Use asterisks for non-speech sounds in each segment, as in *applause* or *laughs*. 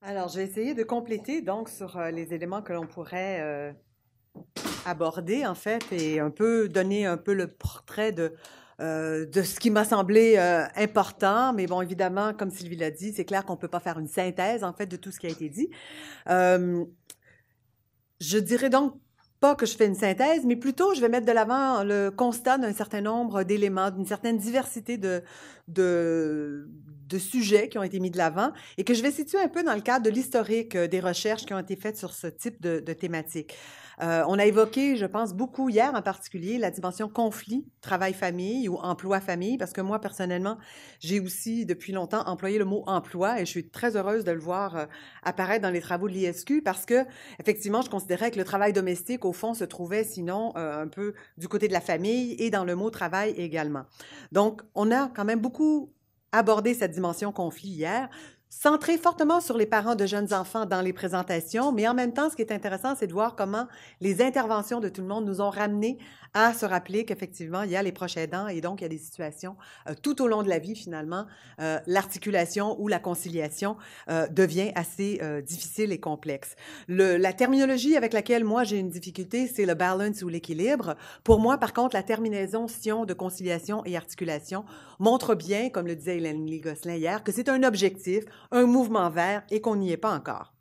Alors, je vais essayer de compléter donc sur euh, les éléments que l'on pourrait euh, aborder en fait et un peu donner un peu le portrait de euh, de ce qui m'a semblé important, mais bon, évidemment, comme Sylvie l'a dit, c'est clair qu'on ne peut pas faire une synthèse, en fait, de tout ce qui a été dit. je dirais donc pas que je fais une synthèse, mais plutôt je vais mettre de l'avant le constat d'un certain nombre d'éléments, d'une certaine diversité de, de, de sujets qui ont été mis de l'avant et que je vais situer un peu dans le cadre de l'historique euh, des recherches qui ont été faites sur ce type de, thématiques. Euh, on a évoqué, je pense, beaucoup hier en particulier la dimension conflit, travail-famille ou emploi-famille, parce que moi, personnellement, j'ai aussi depuis longtemps employé le mot emploi et je suis très heureuse de le voir euh, apparaître dans les travaux de l'ISQ parce que, effectivement, je considérais que le travail domestique, au fond, se trouvait sinon un peu du côté de la famille et dans le mot travail également. Donc, on a quand même beaucoup Aborder cette dimension conflit hier, centré fortement sur les parents de jeunes enfants dans les présentations, mais en même temps, ce qui est intéressant, c'est de voir comment les interventions de tout le monde nous ont ramenés à se rappeler qu'effectivement, il y a les proches aidants et donc il y a des situations euh, tout au long de la vie, finalement, euh, l'articulation ou la conciliation euh, devient assez difficile et complexe. la terminologie avec laquelle moi j'ai une difficulté, c'est le balance ou l'équilibre. Pour moi, par contre, la terminaison sion de conciliation et articulation montre bien, comme le disait Hélène Gosselin hier, que c'est un objectif un mouvement vert et qu'on n'y est pas encore.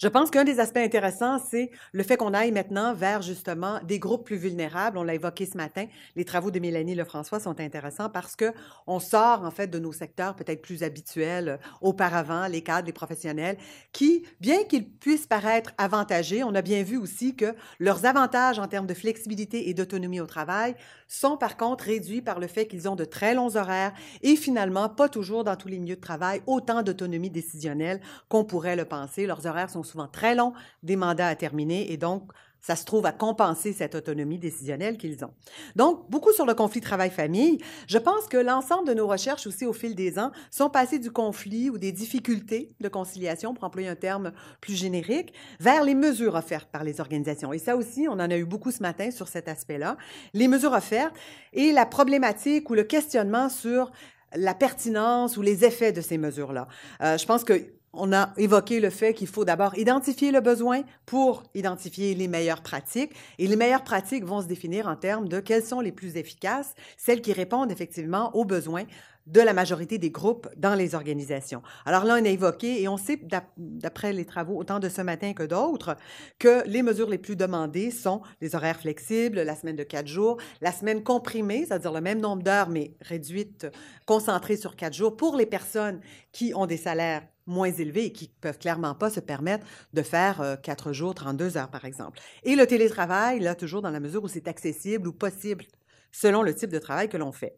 Je pense qu'un des aspects intéressants, c'est le fait qu'on aille maintenant vers justement des groupes plus vulnérables. On l'a évoqué ce matin. Les travaux de Mélanie Lefrançois sont intéressants parce que on sort en fait de nos secteurs peut-être plus habituels euh, auparavant, les cadres, les professionnels, qui, bien qu'ils puissent paraître avantagés, on a bien vu aussi que leurs avantages en termes de flexibilité et d'autonomie au travail sont par contre réduits par le fait qu'ils ont de très longs horaires et finalement pas toujours dans tous les milieux de travail autant d'autonomie décisionnelle qu'on pourrait le penser. Leurs horaires sont souvent très longs, des mandats à terminer et donc ça se trouve à compenser cette autonomie décisionnelle qu'ils ont. Donc, beaucoup sur le conflit travail-famille. Je pense que l'ensemble de nos recherches aussi au fil des ans sont passées du conflit ou des difficultés de conciliation, pour employer un terme plus générique, vers les mesures offertes par les organisations. Et ça aussi, on en a eu beaucoup ce matin sur cet aspect-là. Les mesures offertes et la problématique ou le questionnement sur la pertinence ou les effets de ces mesures-là. Euh, je pense que on a évoqué le fait qu'il faut d'abord identifier le besoin pour identifier les meilleures pratiques. Et les meilleures pratiques vont se définir en termes de quelles sont les plus efficaces, celles qui répondent effectivement aux besoins de la majorité des groupes dans les organisations. Alors là, on a évoqué, et on sait d'après les travaux, autant de ce matin que d'autres, que les mesures les plus demandées sont les horaires flexibles, la semaine de quatre jours, la semaine comprimée, c'est-à-dire le même nombre d'heures, mais réduite, concentrée sur quatre jours, pour les personnes qui ont des salaires moins élevés et qui peuvent clairement pas se permettre de faire euh, quatre 4 jours, 32 heures, par exemple. Et le télétravail, là, toujours dans la mesure où c'est accessible ou possible selon le type de travail que l'on fait.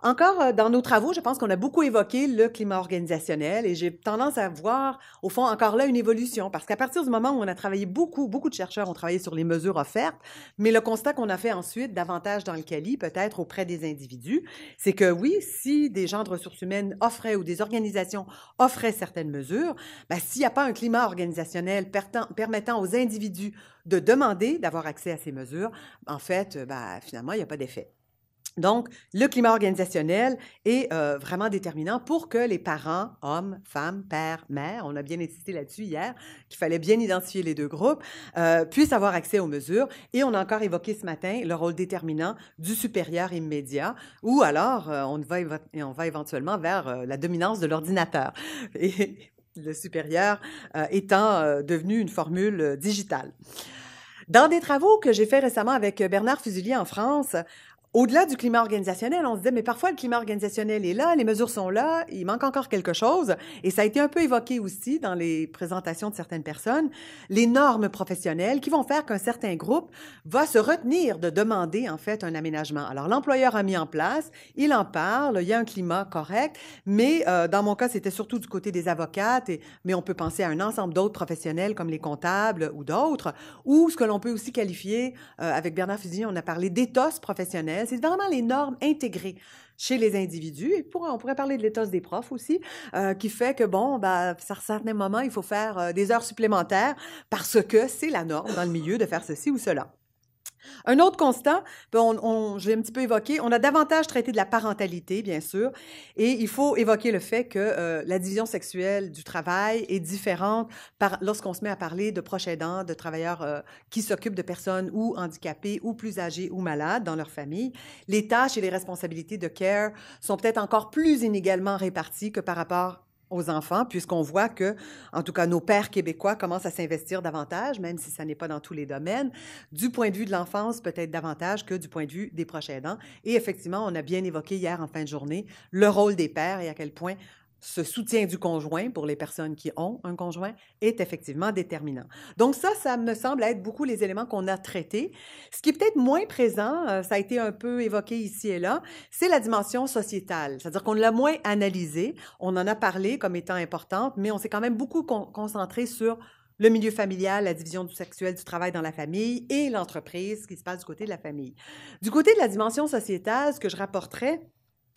Encore euh, dans nos travaux, je pense qu'on a beaucoup évoqué le climat organisationnel et j'ai tendance à voir, au fond, encore là une évolution parce qu'à partir du moment où on a travaillé beaucoup, beaucoup de chercheurs ont travaillé sur les mesures offertes, mais le constat qu'on a fait ensuite, davantage dans le CALI, peut-être auprès des individus, c'est que oui, si des gens de ressources humaines offraient ou des organisations offraient certaines mesures, ben, s'il n'y a pas un climat organisationnel permettant aux individus de demander d'avoir accès à ces mesures, en fait, ben, finalement, il n'y a pas d'effet. Donc, le climat organisationnel est euh, vraiment déterminant pour que les parents, hommes, femmes, pères, mères, on a bien insisté là-dessus hier, qu'il fallait bien identifier les deux groupes, euh, puissent avoir accès aux mesures. Et on a encore évoqué ce matin le rôle déterminant du supérieur immédiat, ou alors euh, on, va on va éventuellement vers la dominance de l'ordinateur. *laughs* Et le supérieur étant devenu une formule digitale. Dans des travaux que j'ai faits récemment avec Bernard Fuselier en France, au-delà du climat organisationnel, on se disait, mais parfois le climat organisationnel est là, les mesures sont là, il manque encore quelque chose. Et ça a été un peu évoqué aussi dans les présentations de certaines personnes, les normes professionnelles qui vont faire qu'un certain groupe va se retenir de demander en fait un aménagement. Alors l'employeur a mis en place, il en parle, il y a un climat correct, mais euh, dans mon cas, c'était surtout du côté des avocates, et, mais on peut penser à un ensemble d'autres professionnels comme les comptables ou d'autres, ou ce que l'on peut aussi qualifier, euh, avec Bernard Fusil, on a parlé d'éthos professionnel c'est vraiment les normes intégrées chez les individus. Et on pourrait parler de l'éthos des profs aussi, euh, qui fait que, bon, à bah, certains moments, il faut faire euh, des heures supplémentaires parce que c'est la norme dans le milieu de faire ceci ou cela. Un autre constat, ben, je l'ai un petit peu évoqué, on a davantage traité de la parentalité, bien sûr, et il faut évoquer le fait que euh, la division sexuelle du travail est différente lorsqu'on se met à parler de proches aidants, de travailleurs euh, qui s'occupent de personnes ou handicapées ou plus âgées ou malades dans leur famille. Les tâches et les responsabilités de care sont peut-être encore plus inégalement réparties que par rapport aux enfants, puisqu'on voit que, en tout cas, nos pères québécois commencent à s'investir davantage, même si ça n'est pas dans tous les domaines, du point de vue de l'enfance, peut-être davantage que du point de vue des prochains aidants. Et effectivement, on a bien évoqué hier en fin de journée le rôle des pères et à quel point ce soutien du conjoint pour les personnes qui ont un conjoint est effectivement déterminant. Donc ça, ça me semble être beaucoup les éléments qu'on a traités. Ce qui est peut-être moins présent, euh, ça a été un peu évoqué ici et là, c'est la dimension sociétale, c'est-à-dire qu'on l'a moins analysée, on en a parlé comme étant importante, mais on s'est quand même beaucoup concentré sur le milieu familial, la division du sexuel, du travail dans la famille et l'entreprise, ce qui se passe du côté de la famille. Du côté de la dimension sociétale, ce que je rapporterais,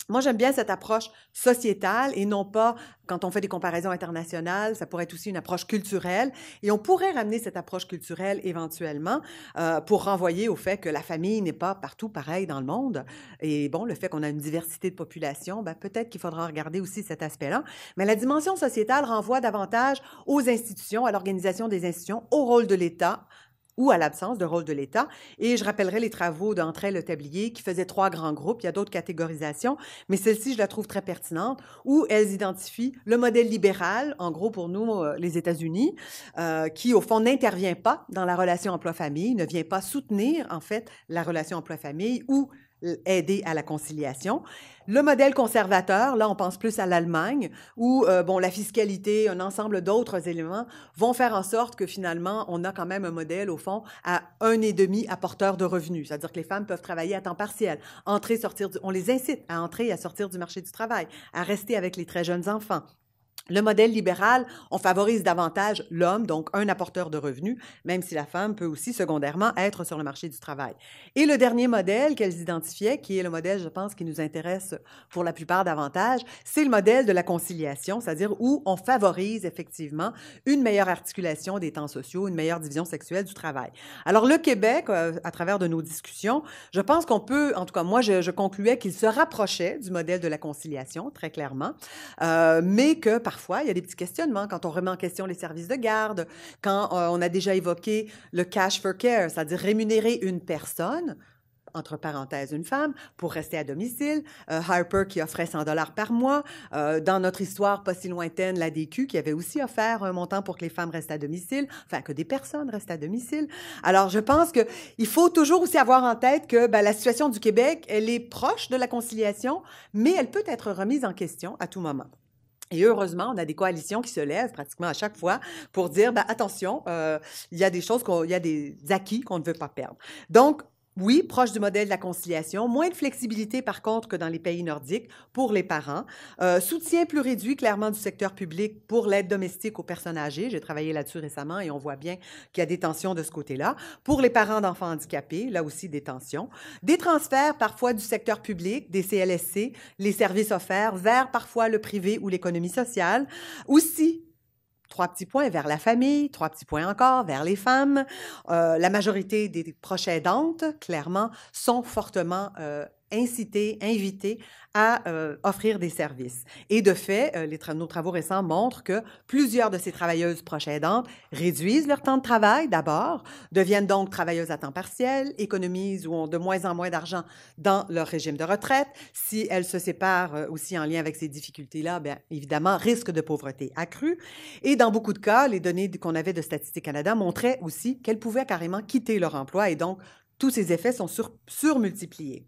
moi, j'aime bien cette approche sociétale et non pas, quand on fait des comparaisons internationales, ça pourrait être aussi une approche culturelle. Et on pourrait ramener cette approche culturelle éventuellement euh, pour renvoyer au fait que la famille n'est pas partout pareille dans le monde. Et bon, le fait qu'on a une diversité de population, ben, peut-être qu'il faudra regarder aussi cet aspect-là. Mais la dimension sociétale renvoie davantage aux institutions, à l'organisation des institutions, au rôle de l'État ou à l'absence de rôle de l'État. Et je rappellerai les travaux d'Entrée le Tablier qui faisait trois grands groupes. Il y a d'autres catégorisations, mais celle-ci, je la trouve très pertinente, où elles identifient le modèle libéral, en gros pour nous, euh, les États-Unis, euh, qui au fond n'intervient pas dans la relation emploi-famille, ne vient pas soutenir en fait la relation emploi-famille ou euh, aider à la conciliation. Le modèle conservateur, là, on pense plus à l'Allemagne, où euh, bon, la fiscalité, un ensemble d'autres éléments vont faire en sorte que finalement, on a quand même un modèle, au fond, à un et demi apporteur de revenus. C'est-à-dire que les femmes peuvent travailler à temps partiel, entrer, sortir, on les incite à entrer et à sortir du marché du travail, à rester avec les très jeunes enfants, le modèle libéral, on favorise davantage l'homme, donc un apporteur de revenus, même si la femme peut aussi secondairement être sur le marché du travail. Et le dernier modèle qu'elles identifiaient, qui est le modèle, je pense, qui nous intéresse pour la plupart davantage, c'est le modèle de la conciliation, c'est-à-dire où on favorise effectivement une meilleure articulation des temps sociaux, une meilleure division sexuelle du travail. Alors le Québec, euh, à travers de nos discussions, je pense qu'on peut, en tout cas moi, je, concluais qu'il se rapprochait du modèle de la conciliation, très clairement, euh, mais que par parfois, il y a des petits questionnements quand on remet en question les services de garde, quand euh, on a déjà évoqué le cash for care, c'est-à-dire rémunérer une personne entre parenthèses, une femme, pour rester à domicile. Euh, Harper qui offrait 100 dollars par mois. Euh, dans notre histoire pas si lointaine, la DQ qui avait aussi offert un montant pour que les femmes restent à domicile, enfin que des personnes restent à domicile. Alors je pense qu'il faut toujours aussi avoir en tête que ben, la situation du Québec, elle est proche de la conciliation, mais elle peut être remise en question à tout moment. Et heureusement, on a des coalitions qui se lèvent pratiquement à chaque fois pour dire bah attention, euh, il y a des choses, il y a des acquis qu'on ne veut pas perdre. Donc, oui, proche du modèle de la conciliation, moins de flexibilité par contre que dans les pays nordiques pour les parents, euh, soutien plus réduit clairement du secteur public pour l'aide domestique aux personnes âgées, j'ai travaillé là-dessus récemment et on voit bien qu'il y a des tensions de ce côté-là, pour les parents d'enfants handicapés, là aussi des tensions, des transferts parfois du secteur public, des CLSC, les services offerts vers parfois le privé ou l'économie sociale, aussi trois petits points vers la famille, trois petits points encore vers les femmes. Euh, la majorité des proches aidantes, clairement, sont fortement euh, inciter, inviter à euh, offrir des services. Et de fait, euh, les nos travaux récents montrent que plusieurs de ces travailleuses proches aidantes réduisent leur temps de travail d'abord, deviennent donc travailleuses à temps partiel, économisent ou ont de moins en moins d'argent dans leur régime de retraite. Si elles se séparent euh, aussi en lien avec ces difficultés-là, bien évidemment, risque de pauvreté accru. Et dans beaucoup de cas, les données qu'on avait de Statistique Canada montraient aussi qu'elles pouvaient carrément quitter leur emploi et donc tous ces effets sont sur surmultipliés.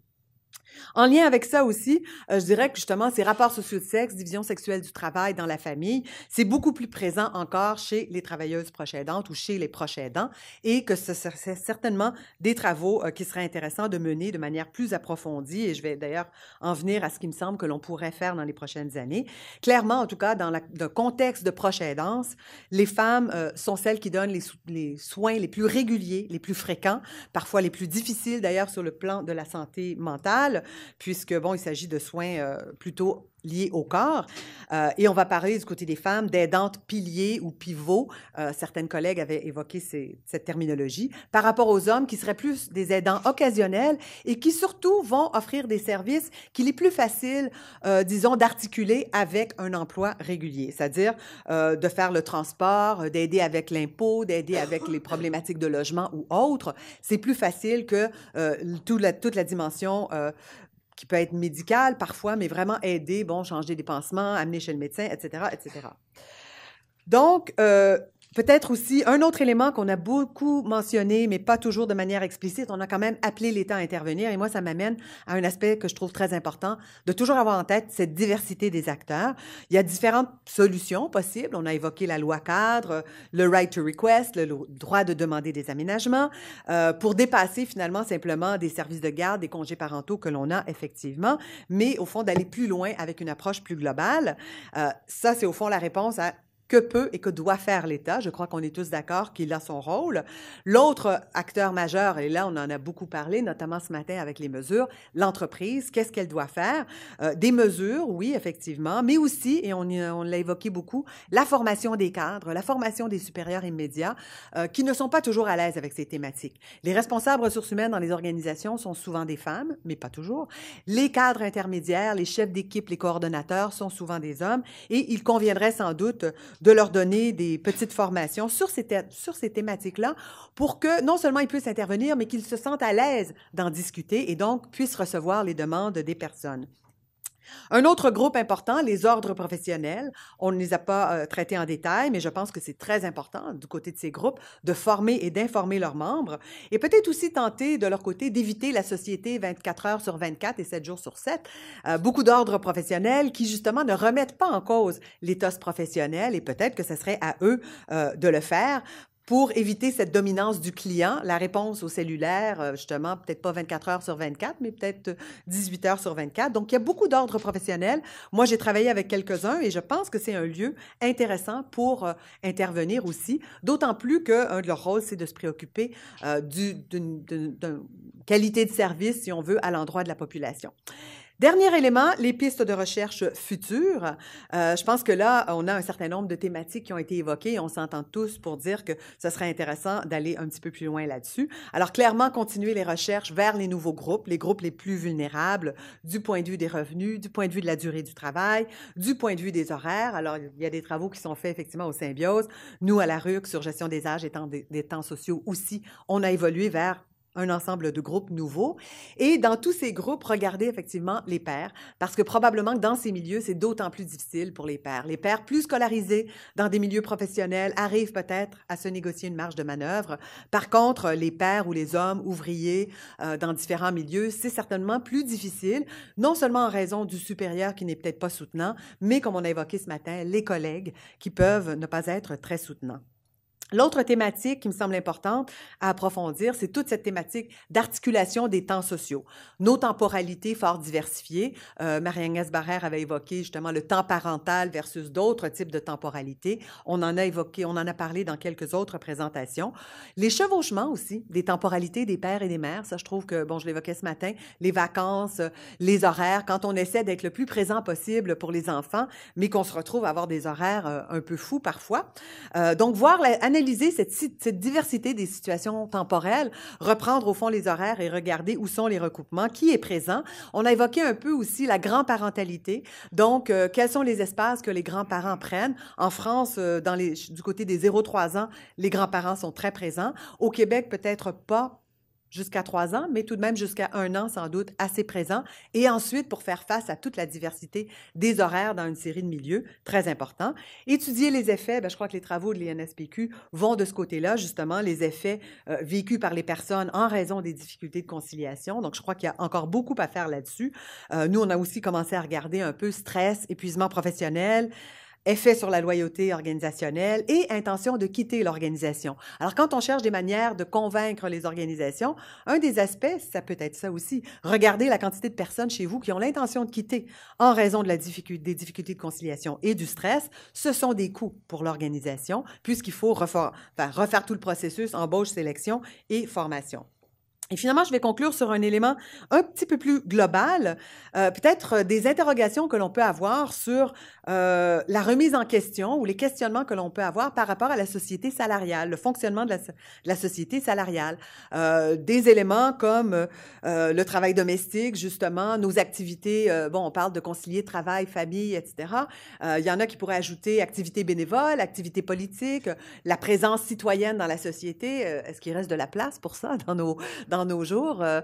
En lien avec ça aussi, euh, je dirais que justement, ces rapports sociaux de sexe, division sexuelle du travail dans la famille, c'est beaucoup plus présent encore chez les travailleuses proches aidantes ou chez les proches aidants et que ce serait certainement des travaux euh, qui seraient intéressants de mener de manière plus approfondie et je vais d'ailleurs en venir à ce qui me semble que l'on pourrait faire dans les prochaines années. Clairement, en tout cas, dans le contexte de proches les femmes euh, sont celles qui donnent les soins les plus réguliers, les plus fréquents, parfois les plus difficiles d'ailleurs sur le plan de la santé mentale puisque, bon, il s'agit de soins euh, plutôt liées au corps. Euh, et on va parler du côté des femmes d'aidantes piliers ou pivots. Euh, certaines collègues avaient évoqué cette terminologie. Par rapport aux hommes qui seraient plus des aidants occasionnels et qui surtout vont offrir des services qu'il est plus facile, euh, disons, d'articuler avec un emploi régulier, c'est-à-dire de faire le transport, d'aider avec l'impôt, d'aider avec les problématiques de logement ou autres. C'est plus facile que la, toute la dimension qui peut être médical parfois, mais vraiment aider, bon, changer des pansements, amener chez le médecin, etc., etc. Donc, euh, Peut-être aussi un autre élément qu'on a beaucoup mentionné, mais pas toujours de manière explicite, on a quand même appelé l'État à intervenir et moi, ça m'amène à un aspect que je trouve très important, de toujours avoir en tête cette diversité des acteurs. Il y a différentes solutions possibles. On a évoqué la loi cadre, le right to request, le droit de demander des aménagements, euh, pour dépasser finalement simplement des services de garde, des congés parentaux que l'on a effectivement, mais au fond d'aller plus loin avec une approche plus globale. Euh, ça, c'est au fond la réponse à que peut et que doit faire l'État. Je crois qu'on est tous d'accord qu'il a son rôle. L'autre acteur majeur, et là on en a beaucoup parlé, notamment ce matin avec les mesures, l'entreprise, qu'est-ce qu'elle doit faire? Euh, des mesures, oui, effectivement, mais aussi, et on, l'a évoqué beaucoup, la formation des cadres, la formation des supérieurs immédiats, euh, qui ne sont pas toujours à l'aise avec ces thématiques. Les responsables ressources humaines dans les organisations sont souvent des femmes, mais pas toujours. Les cadres intermédiaires, les chefs d'équipe, les coordonnateurs sont souvent des hommes, et il conviendrait sans doute de leur donner des petites formations sur ces, thématiques-là pour que non seulement ils puissent intervenir, mais qu'ils se sentent à l'aise d'en discuter et donc puissent recevoir les demandes des personnes. Un autre groupe important, les ordres professionnels. On ne les a pas euh, traités en détail, mais je pense que c'est très important du côté de ces groupes de former et d'informer leurs membres et peut-être aussi tenter de leur côté d'éviter la société 24 heures sur 24 et 7 jours sur 7. Euh, beaucoup d'ordres professionnels qui justement ne remettent pas en cause l'éthos professionnel et peut-être que ce serait à eux euh, de le faire pour éviter cette dominance du client, la réponse au cellulaire, euh, justement, peut-être pas 24 heures sur 24, mais peut-être 18 heures sur 24. Donc, il y a beaucoup d'ordres professionnels. Moi, j'ai travaillé avec quelques-uns et je pense que c'est un lieu intéressant pour euh, intervenir aussi, d'autant plus qu'un de leurs rôles, c'est de se préoccuper euh, d'une qualité de service, si on veut, à l'endroit de la population. Dernier élément, les pistes de recherche futures. Euh, je pense que là, on a un certain nombre de thématiques qui ont été évoquées. On s'entend tous pour dire que ce serait intéressant d'aller un petit peu plus loin là-dessus. Alors clairement, continuer les recherches vers les nouveaux groupes, les groupes les plus vulnérables du point de vue des revenus, du point de vue de la durée du travail, du point de vue des horaires. Alors il y a des travaux qui sont faits effectivement au Symbiose. Nous, à la RUC, sur gestion des âges et des temps sociaux aussi, on a évolué vers un ensemble de groupes nouveaux. Et dans tous ces groupes, regardez effectivement les pères, parce que probablement que dans ces milieux, c'est d'autant plus difficile pour les pères. Les pères plus scolarisés dans des milieux professionnels arrivent peut-être à se négocier une marge de manœuvre. Par contre, les pères ou les hommes ouvriers euh, dans différents milieux, c'est certainement plus difficile, non seulement en raison du supérieur qui n'est peut-être pas soutenant, mais comme on a évoqué ce matin, les collègues qui peuvent ne pas être très soutenants. L'autre thématique qui me semble importante à approfondir, c'est toute cette thématique d'articulation des temps sociaux. Nos temporalités fort diversifiées. Euh, Marie-Agnès Barrère avait évoqué justement le temps parental versus d'autres types de temporalités. On en a évoqué, on en a parlé dans quelques autres présentations. Les chevauchements aussi des temporalités des pères et des mères. Ça, je trouve que, bon, je l'évoquais ce matin, les vacances, les horaires, quand on essaie d'être le plus présent possible pour les enfants, mais qu'on se retrouve à avoir des horaires euh, un peu fous parfois. Euh, donc, voir la, cette, diversité des situations temporelles, reprendre au fond les horaires et regarder où sont les recoupements, qui est présent. On a évoqué un peu aussi la grand-parentalité, donc euh, quels sont les espaces que les grands-parents prennent. En France, euh, dans les, du côté des 0-3 ans, les grands-parents sont très présents. Au Québec, peut-être pas jusqu'à trois ans, mais tout de même jusqu'à un an sans doute assez présent. Et ensuite, pour faire face à toute la diversité des horaires dans une série de milieux, très important. Étudier les effets, ben je crois que les travaux de l'INSPQ vont de ce côté-là, justement, les effets euh, vécus par les personnes en raison des difficultés de conciliation. Donc, je crois qu'il y a encore beaucoup à faire là-dessus. Euh, nous, on a aussi commencé à regarder un peu stress, épuisement professionnel, effet sur la loyauté organisationnelle et intention de quitter l'organisation. Alors quand on cherche des manières de convaincre les organisations, un des aspects, ça peut être ça aussi, regardez la quantité de personnes chez vous qui ont l'intention de quitter en raison de la difficulté, des difficultés de conciliation et du stress. Ce sont des coûts pour l'organisation puisqu'il faut refaire tout le processus embauche, sélection et formation. Et finalement, je vais conclure sur un élément un petit peu plus global, euh, peut-être euh, des interrogations que l'on peut avoir sur euh, la remise en question ou les questionnements que l'on peut avoir par rapport à la société salariale, le fonctionnement de la, société salariale. Euh, des éléments comme euh, le travail domestique, justement, nos activités, euh, bon, on parle de concilier travail, famille, etc. il y en a qui pourraient ajouter activités bénévoles, activités politiques, la présence citoyenne dans la société. Est-ce qu'il reste de la place pour ça dans nos dans nos jours, euh,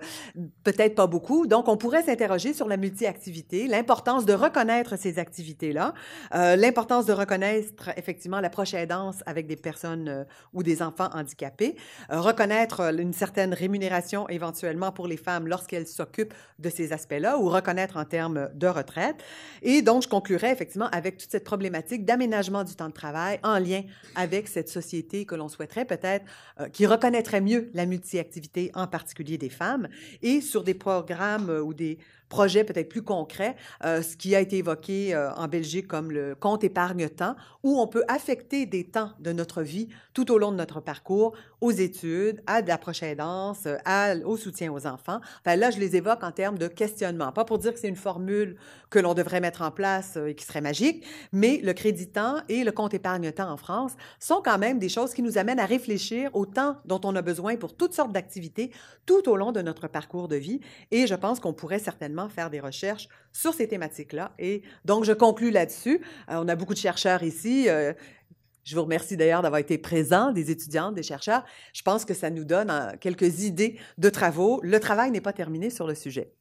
peut-être pas beaucoup. Donc, on pourrait s'interroger sur la multi-activité, l'importance de reconnaître ces activités-là, euh, l'importance de reconnaître effectivement la prochaine danse avec des personnes euh, ou des enfants handicapés, reconnaître une certaine rémunération éventuellement pour les femmes lorsqu'elles s'occupent de ces aspects-là ou reconnaître en termes de retraite. Et donc, je conclurai effectivement avec toute cette problématique d'aménagement du temps de travail en lien avec cette société que l'on souhaiterait peut-être, qui reconnaîtrait mieux la multi-activité en particulier particulier des femmes, et sur des programmes euh, ou des, projet peut-être plus concret, euh, ce qui a été évoqué euh, en Belgique comme le compte épargne-temps, où on peut affecter des temps de notre vie tout au long de notre parcours aux études, à de la prochaine danse, euh, au soutien aux enfants. là, je les évoque en termes de questionnement. Pas pour dire que c'est une formule que l'on devrait mettre en place et qui serait magique, mais le crédit temps et le compte épargne-temps en France sont quand même des choses qui nous amènent à réfléchir au temps dont on a besoin pour toutes sortes d'activités tout au long de notre parcours de vie. Et je pense qu'on pourrait certainement faire des recherches sur ces thématiques-là. Et donc, je conclus là-dessus. Euh, on a beaucoup de chercheurs ici. Euh, je vous remercie d'ailleurs d'avoir été présents, des étudiantes, des chercheurs. Je pense que ça nous donne hein, quelques idées de travaux. Le travail n'est pas terminé sur le sujet.